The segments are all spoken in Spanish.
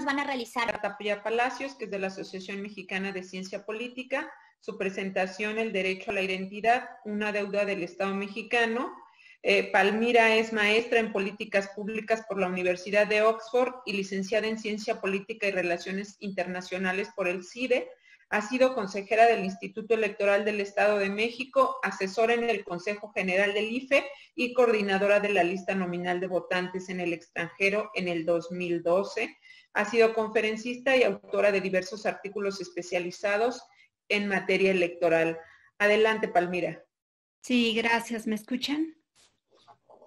van a realizar? Tapia Palacios, que es de la Asociación Mexicana de Ciencia Política, su presentación El Derecho a la Identidad, una deuda del Estado mexicano. Eh, Palmira es maestra en políticas públicas por la Universidad de Oxford y licenciada en Ciencia Política y Relaciones Internacionales por el CIDE. Ha sido consejera del Instituto Electoral del Estado de México, asesora en el Consejo General del IFE y coordinadora de la lista nominal de votantes en el extranjero en el 2012. Ha sido conferencista y autora de diversos artículos especializados en materia electoral. Adelante, Palmira. Sí, gracias. ¿Me escuchan?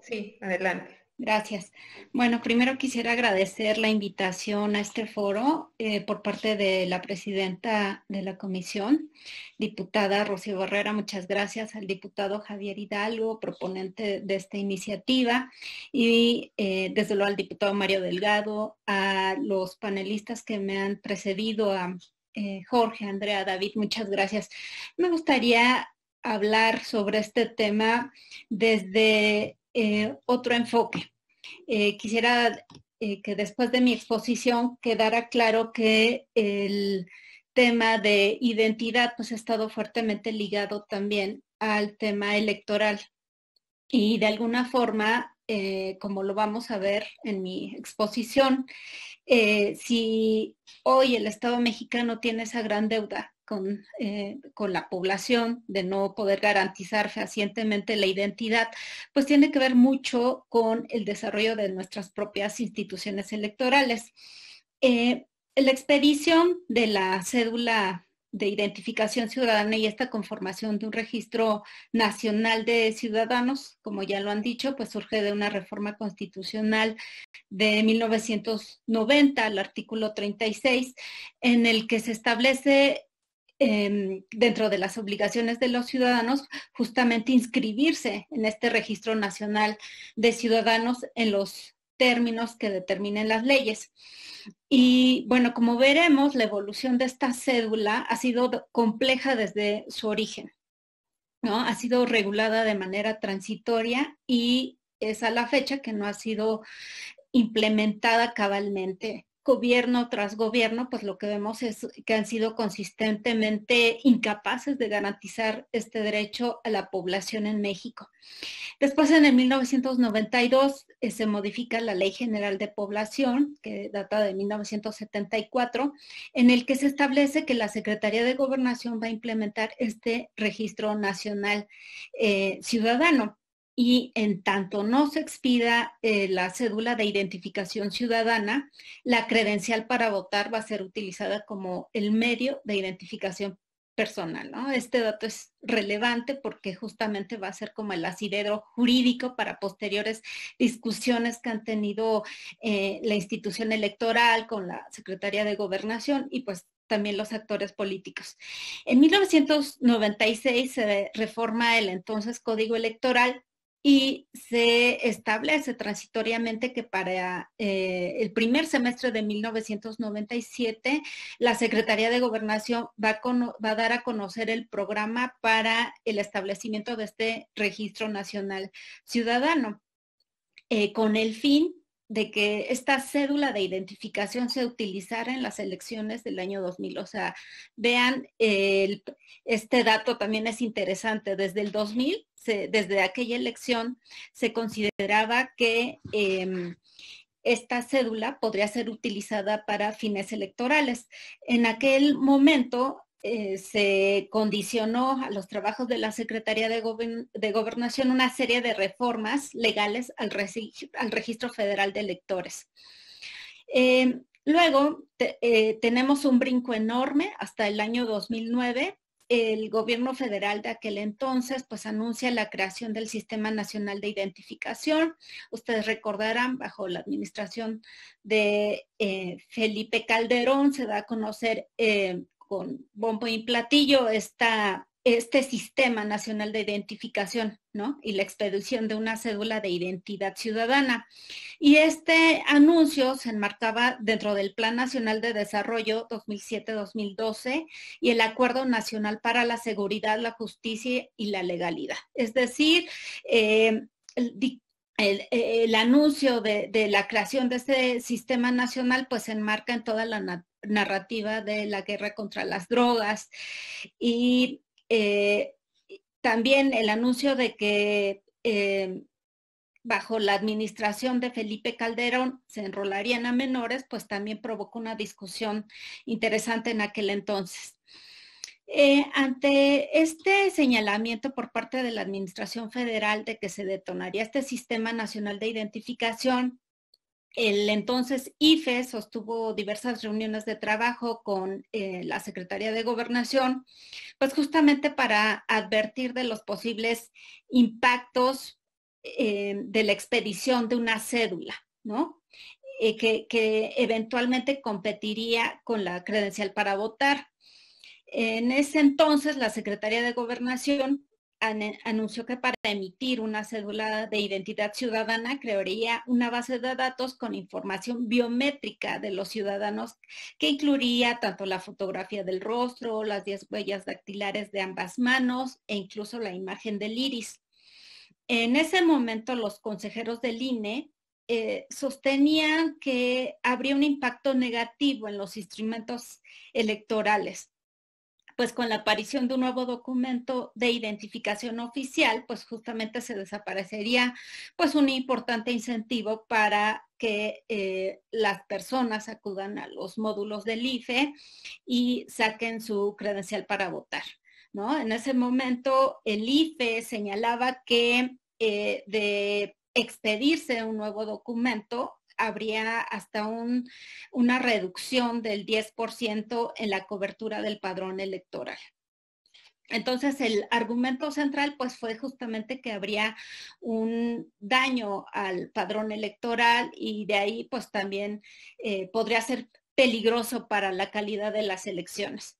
Sí, adelante. Gracias. Bueno, primero quisiera agradecer la invitación a este foro eh, por parte de la presidenta de la comisión, diputada Rocío Barrera. Muchas gracias al diputado Javier Hidalgo, proponente de esta iniciativa, y eh, desde luego al diputado Mario Delgado, a los panelistas que me han precedido, a eh, Jorge, Andrea, David. Muchas gracias. Me gustaría hablar sobre este tema desde otro enfoque. Eh, quisiera eh, que después de mi exposición quedara claro que el tema de identidad pues ha estado fuertemente ligado también al tema electoral y de alguna forma eh, como lo vamos a ver en mi exposición si hoy el estado mexicano tiene esa gran deuda eh, con, la población, de no poder garantizar fehacientemente la identidad, pues tiene que ver mucho con el desarrollo de nuestras propias instituciones electorales. Eh, la expedición de la cédula de identificación ciudadana y esta conformación de un registro nacional de ciudadanos, como ya lo han dicho, pues surge de una reforma constitucional de 1990 el artículo 36, en el que se establece Em, dentro de las obligaciones de los ciudadanos, justamente inscribirse en este registro nacional de ciudadanos en los términos que determinen las leyes. Y bueno, como veremos, la evolución de esta cédula ha sido compleja desde su origen. Ha sido regulada de manera transitoria y es a la fecha que no ha sido implementada cabalmente gobierno tras gobierno, pues lo que vemos es que han sido consistentemente incapaces de garantizar este derecho a la población en México. Después, en el 1992, eh, se modifica la Ley General de Población, que data de 1974, en el que se establece que la Secretaría de Gobernación va a implementar este registro nacional eh, ciudadano y en tanto no se expida eh, la cédula de identificación ciudadana, la credencial para votar va a ser utilizada como el medio de identificación personal. Este dato es relevante porque justamente va a ser como el asidero jurídico para posteriores discusiones que han tenido eh, la institución electoral con la Secretaría de Gobernación y pues también los actores políticos. En 1996 se reforma el entonces Código Electoral y se establece transitoriamente que para eh, el primer semestre de 1997 la Secretaría de Gobernación va a, va dar a conocer el programa para el establecimiento de este registro nacional ciudadano eh, con el fin de que esta cédula de identificación se utilizara en las elecciones del año 2000. O sea, vean, este dato también es interesante. Desde el 2000, desde aquella elección, se consideraba que em, esta cédula podría ser utilizada para fines electorales. En aquel momento, eh, se condicionó a los trabajos de la Secretaría de, Gobernación una serie de reformas legales al, Registro Federal de Electores. Eh, luego eh, tenemos un brinco enorme hasta el año 2009. El gobierno federal de aquel entonces pues anuncia la creación del Sistema Nacional de Identificación. Ustedes recordarán, bajo la administración de Felipe Calderón se da a conocer con bombo y platillo está este sistema nacional de identificación, ¿no? Y la expedición de una cédula de identidad ciudadana. Y este anuncio se enmarcaba dentro del Plan Nacional de Desarrollo 2007-2012 y el Acuerdo Nacional para la Seguridad, la Justicia y la Legalidad. Es decir, eh, eh, el, anuncio de, la creación de este sistema nacional pues se enmarca en toda la narrativa de la guerra contra las drogas y eh, también el anuncio de que eh, bajo la administración de Felipe Calderón se enrolarían a menores, pues también provocó una discusión interesante en aquel entonces. Eh, ante este señalamiento por parte de la Administración Federal de que se detonaría este Sistema Nacional de Identificación, el entonces IFE sostuvo diversas reuniones de trabajo con eh, la Secretaría de Gobernación, pues justamente para advertir de los posibles impactos eh, de la expedición de una cédula, ¿no? que eventualmente competiría con la credencial para votar. En ese entonces, la Secretaría de Gobernación anunció que para emitir una cédula de identidad ciudadana crearía una base de datos con información biométrica de los ciudadanos que incluiría tanto la fotografía del rostro, las 10 huellas dactilares de ambas manos e incluso la imagen del iris. En ese momento los consejeros del INE eh, sostenían que habría un impacto negativo en los instrumentos electorales pues con la aparición de un nuevo documento de identificación oficial, pues justamente se desaparecería pues un importante incentivo para que eh, las personas acudan a los módulos del IFE y saquen su credencial para votar. En ese momento el IFE señalaba que eh, de expedirse un nuevo documento habría hasta una reducción del 10% en la cobertura del padrón electoral. Entonces, el argumento central pues fue justamente que habría un daño al padrón electoral y de ahí pues también eh, podría ser peligroso para la calidad de las elecciones.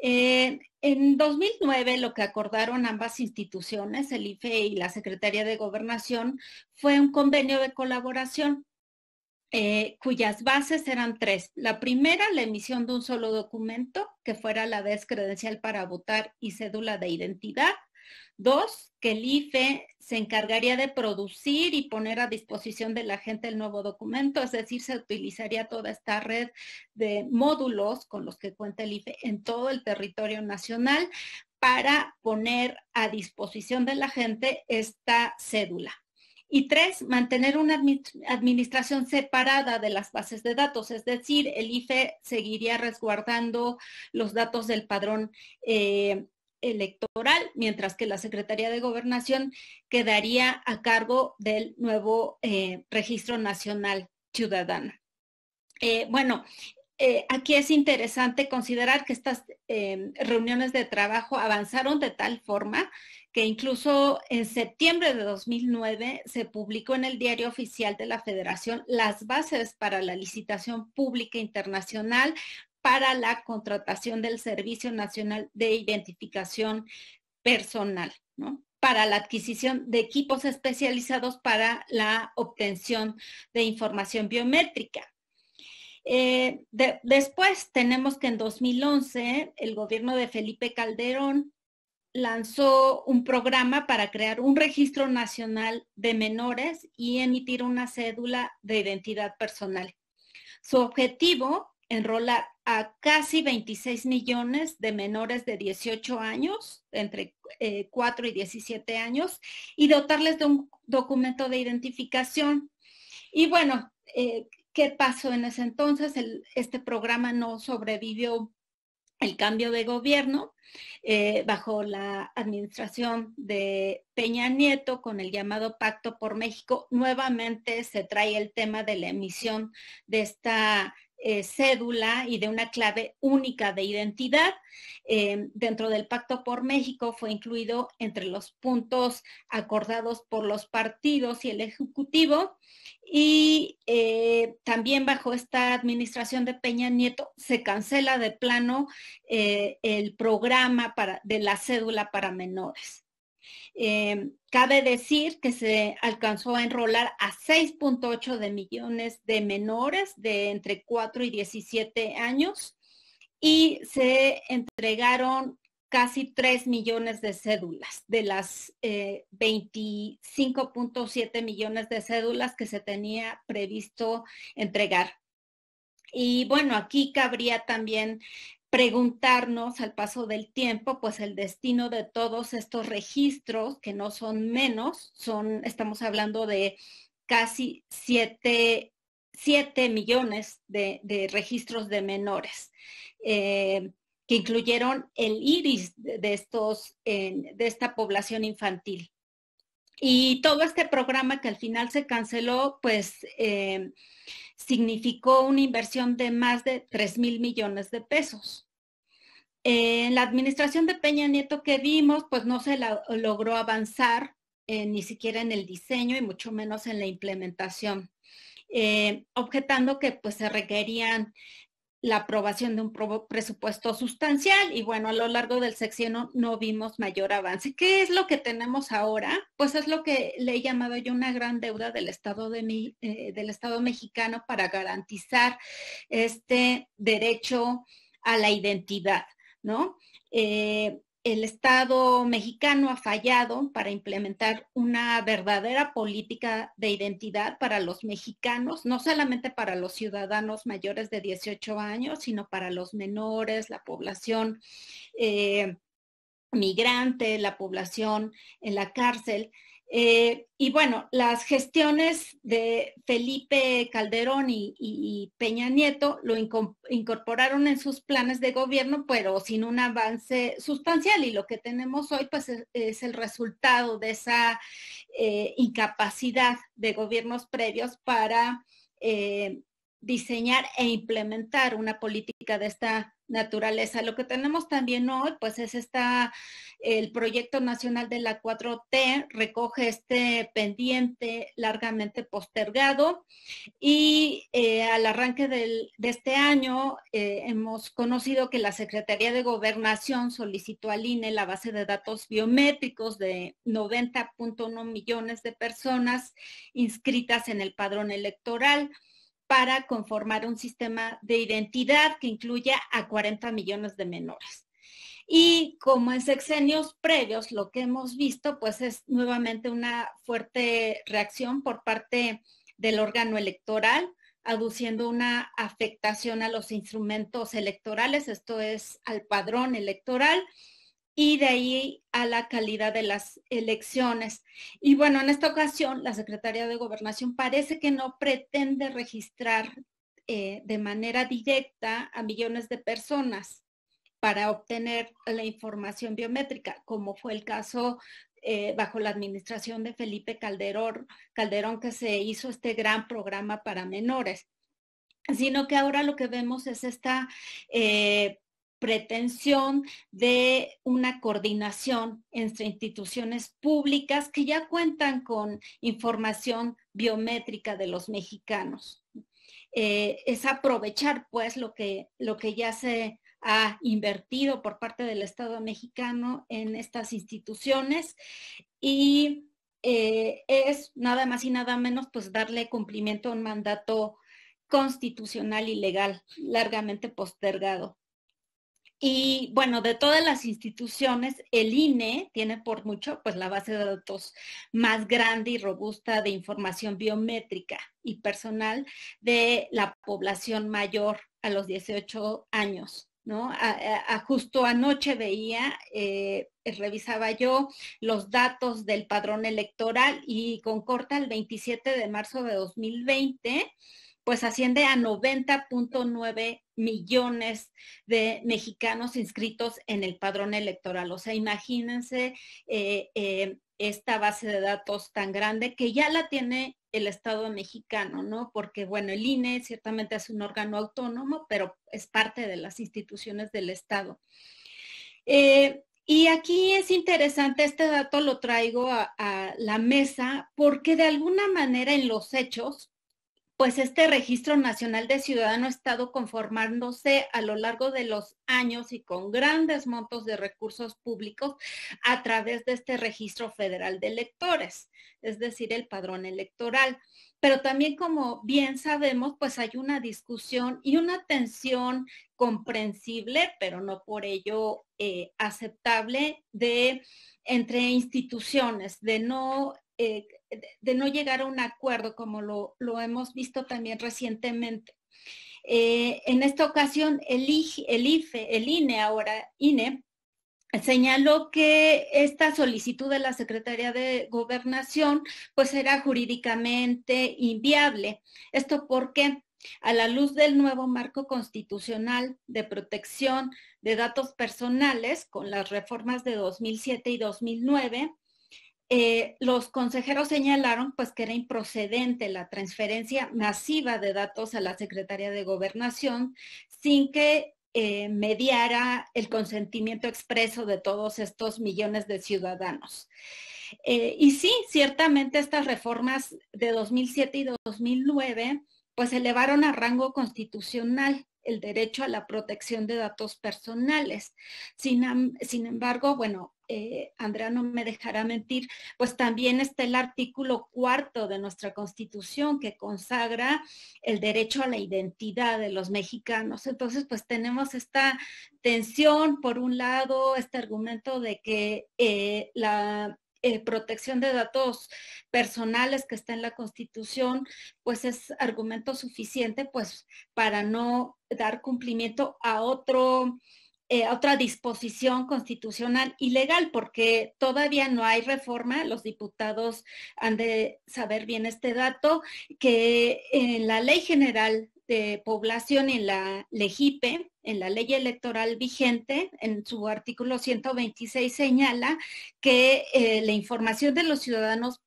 Eh, en 2009 lo que acordaron ambas instituciones, el IFE y la Secretaría de Gobernación, fue un convenio de colaboración eh, cuyas bases eran tres. La primera, la emisión de un solo documento, que fuera la vez credencial para votar y cédula de identidad. Dos, que el IFE se encargaría de producir y poner a disposición de la gente el nuevo documento, es decir, se utilizaría toda esta red de módulos con los que cuenta el IFE en todo el territorio nacional para poner a disposición de la gente esta cédula. Y tres, mantener una administración separada de las bases de datos, es decir, el IFE seguiría resguardando los datos del padrón eh, electoral, mientras que la Secretaría de Gobernación quedaría a cargo del nuevo eh, Registro Nacional ciudadano eh, bueno, eh, aquí es interesante considerar que estas em, reuniones de trabajo avanzaron de tal forma que incluso en septiembre de 2009 se publicó en el diario oficial de la Federación las bases para la licitación pública internacional para la contratación del Servicio Nacional de Identificación Personal, para la adquisición de equipos especializados para la obtención de información biométrica. Eh, después tenemos que en 2011 el gobierno de Felipe Calderón lanzó un programa para crear un registro nacional de menores y emitir una cédula de identidad personal. Su objetivo, enrolar a casi 26 millones de menores de 18 años, entre 4 eh, y 17 años, y dotarles de un documento de identificación. Y bueno, eh, ¿Qué pasó en ese entonces? este programa no sobrevivió el cambio de gobierno eh, bajo la administración de Peña Nieto con el llamado Pacto por México. Nuevamente se trae el tema de la emisión de esta eh, cédula y de una clave única de identidad. Eh, dentro del Pacto por México fue incluido entre los puntos acordados por los partidos y el Ejecutivo. Y eh, también bajo esta administración de Peña Nieto se cancela de plano el programa para, de la cédula para menores. Cabe decir que se alcanzó a enrolar a 6.8 de millones de menores de entre 4 y 17 años y se entregaron casi 3 millones de cédulas de las 25.7 eh, millones de cédulas que se tenía previsto entregar. Y bueno, aquí cabría también preguntarnos al paso del tiempo, pues el destino de todos estos registros, que no son menos, son, estamos hablando de casi 7, millones de, registros de menores, eh, que incluyeron el iris de, estos, eh, de esta población infantil. Y todo este programa que al final se canceló, pues... Eh, significó una inversión de más de 3 mil millones de pesos. En la administración de Peña Nieto que vimos, pues no se logró avanzar eh, ni siquiera en el diseño y mucho menos en la implementación, eh, objetando que pues se requerían la aprobación de un presupuesto sustancial y bueno, a lo largo del sexenio no vimos mayor avance. ¿Qué es lo que tenemos ahora? Pues es lo que le he llamado yo una gran deuda del Estado, de eh, del Estado mexicano para garantizar este derecho a la identidad, ¿no? Eh, el Estado mexicano ha fallado para implementar una verdadera política de identidad para los mexicanos, no solamente para los ciudadanos mayores de 18 años, sino para los menores, la población eh, migrante, la población en la cárcel. Eh, y bueno, las gestiones de Felipe Calderón y, Peña Nieto lo incorporaron en sus planes de gobierno, pero sin un avance sustancial. Y lo que tenemos hoy pues, es, el resultado de esa eh, incapacidad de gobiernos previos para eh, diseñar e implementar una política de esta naturaleza. Lo que tenemos también hoy, pues es esta, el proyecto nacional de la 4T recoge este pendiente largamente postergado y eh, al arranque de este año eh, hemos conocido que la Secretaría de Gobernación solicitó al INE la base de datos biométricos de 90.1 millones de personas inscritas en el padrón electoral para conformar un sistema de identidad que incluya a 40 millones de menores. Y como en sexenios previos, lo que hemos visto pues es nuevamente una fuerte reacción por parte del órgano electoral, aduciendo una afectación a los instrumentos electorales, esto es al padrón electoral, y de ahí a la calidad de las elecciones. Y bueno, en esta ocasión la Secretaría de Gobernación parece que no pretende registrar eh, de manera directa a millones de personas para obtener la información biométrica, como fue el caso eh, bajo la administración de Felipe Calderón, Calderón que se hizo este gran programa para menores, sino que ahora lo que vemos es esta eh, pretensión de una coordinación entre instituciones públicas que ya cuentan con información biométrica de los mexicanos. Eh, es aprovechar pues lo que, lo que ya se ha invertido por parte del Estado mexicano en estas instituciones y eh, es nada más y nada menos pues darle cumplimiento a un mandato constitucional y legal largamente postergado. Y bueno, de todas las instituciones, el INE tiene por mucho pues la base de datos más grande y robusta de información biométrica y personal de la población mayor a los 18 años. ¿No? A, justo anoche veía, eh, revisaba yo los datos del padrón electoral y con corta el 27 de marzo de 2020 pues asciende a 90.9 millones de mexicanos inscritos en el padrón electoral. O sea, imagínense eh, eh, esta base de datos tan grande que ya la tiene el Estado mexicano, ¿no? Porque, bueno, el INE ciertamente es un órgano autónomo, pero es parte de las instituciones del Estado. Eh, y aquí es interesante, este dato lo traigo a, la mesa porque de alguna manera en los hechos pues este registro nacional de ciudadano ha estado conformándose a lo largo de los años y con grandes montos de recursos públicos a través de este registro federal de electores, es decir, el padrón electoral. Pero también, como bien sabemos, pues hay una discusión y una tensión comprensible, pero no por ello eh, aceptable, de entre instituciones, de no eh, de no llegar a un acuerdo, como lo, hemos visto también recientemente. Eh, en esta ocasión, el, el IFE, el INE ahora, INE, señaló que esta solicitud de la Secretaría de Gobernación pues era jurídicamente inviable. ¿Esto porque A la luz del nuevo marco constitucional de protección de datos personales con las reformas de 2007 y 2009, eh, los consejeros señalaron pues que era improcedente la transferencia masiva de datos a la Secretaría de Gobernación sin que eh, mediara el consentimiento expreso de todos estos millones de ciudadanos. Eh, y sí, ciertamente estas reformas de 2007 y 2009 pues elevaron a rango constitucional el derecho a la protección de datos personales. sin embargo, bueno, eh, Andrea no me dejará mentir, pues también está el artículo cuarto de nuestra constitución que consagra el derecho a la identidad de los mexicanos. Entonces, pues tenemos esta tensión, por un lado, este argumento de que eh, la eh, protección de datos personales que está en la Constitución, pues es argumento suficiente pues para no dar cumplimiento a otro eh, otra disposición constitucional y legal, porque todavía no hay reforma, los diputados han de saber bien este dato, que en la Ley General de Población, en la LEGIPE, en la ley electoral vigente, en su artículo 126, señala que eh, la información de los ciudadanos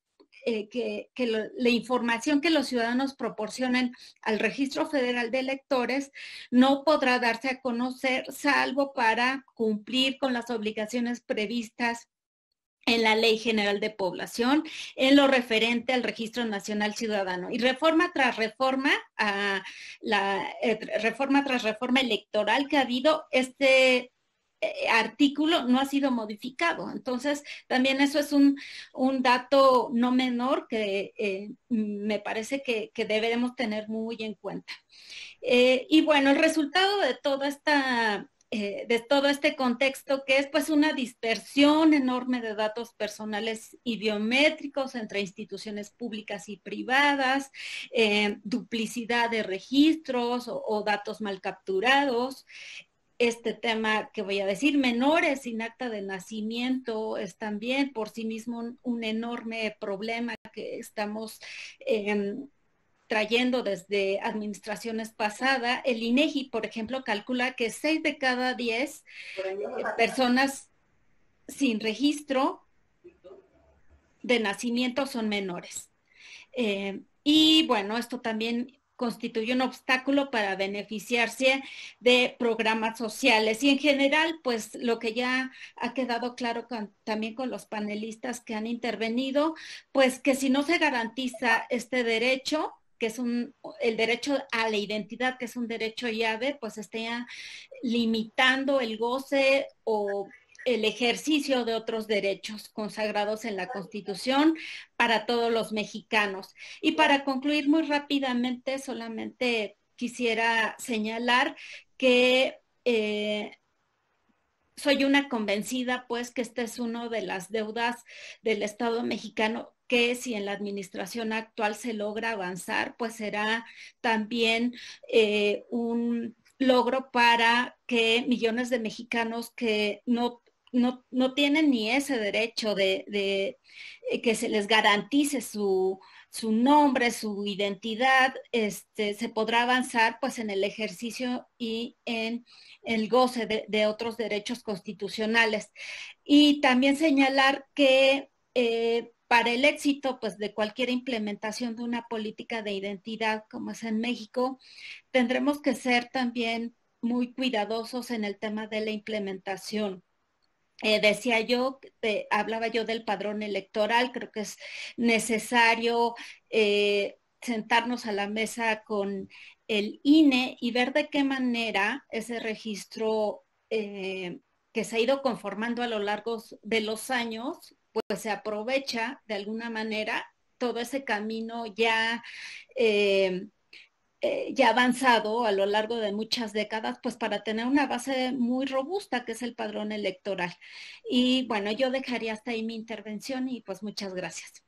eh, que, la información que los ciudadanos proporcionen al Registro Federal de Electores no podrá darse a conocer salvo para cumplir con las obligaciones previstas en la Ley General de Población, en lo referente al Registro Nacional Ciudadano. Y reforma tras reforma, a ah, la eh, reforma tras reforma electoral que ha habido, este eh, artículo no ha sido modificado. Entonces, también eso es un, un dato no menor que eh, me parece que, que, debemos tener muy en cuenta. Eh, y bueno, el resultado de toda esta... de todo este contexto que es pues una dispersión enorme de datos personales y biométricos entre instituciones públicas y privadas, duplicidad de registros o datos mal capturados, este tema que voy a decir, menores sin acta de nacimiento es también por sí mismo un, enorme problema que estamos em, trayendo desde administraciones pasadas. El INEGI, por ejemplo, calcula que 6 de cada 10 eh, personas sin registro de nacimiento son menores. Eh, y bueno, esto también constituye un obstáculo para beneficiarse de programas sociales. Y en general, pues lo que ya ha quedado claro también con los panelistas que han intervenido, pues que si no se garantiza este derecho, que es un, el derecho a la identidad, que es un derecho llave, pues estén limitando el goce o el ejercicio de otros derechos consagrados en la Constitución para todos los mexicanos. Y para concluir muy rápidamente, solamente quisiera señalar que eh, soy una convencida, pues, que esta es uno de las deudas del Estado mexicano que si en la administración actual se logra avanzar, pues será también eh, un logro para que millones de mexicanos que no no, tienen ni ese derecho de, eh, que se les garantice su, nombre, su identidad, este, se podrá avanzar pues en el ejercicio y en el goce de, otros derechos constitucionales. Y también señalar que eh, para el éxito pues de cualquier implementación de una política de identidad como es en México, tendremos que ser también muy cuidadosos en el tema de la implementación eh, decía yo, eh, hablaba yo del padrón electoral, creo que es necesario eh, sentarnos a la mesa con el INE y ver de qué manera ese registro que se ha ido conformando a lo largo de los años, pues se aprovecha de alguna manera todo ese camino ya eh, ya avanzado a lo largo de muchas décadas, pues para tener una base muy robusta que es el padrón electoral. Y bueno, yo dejaría hasta ahí mi intervención y pues muchas gracias.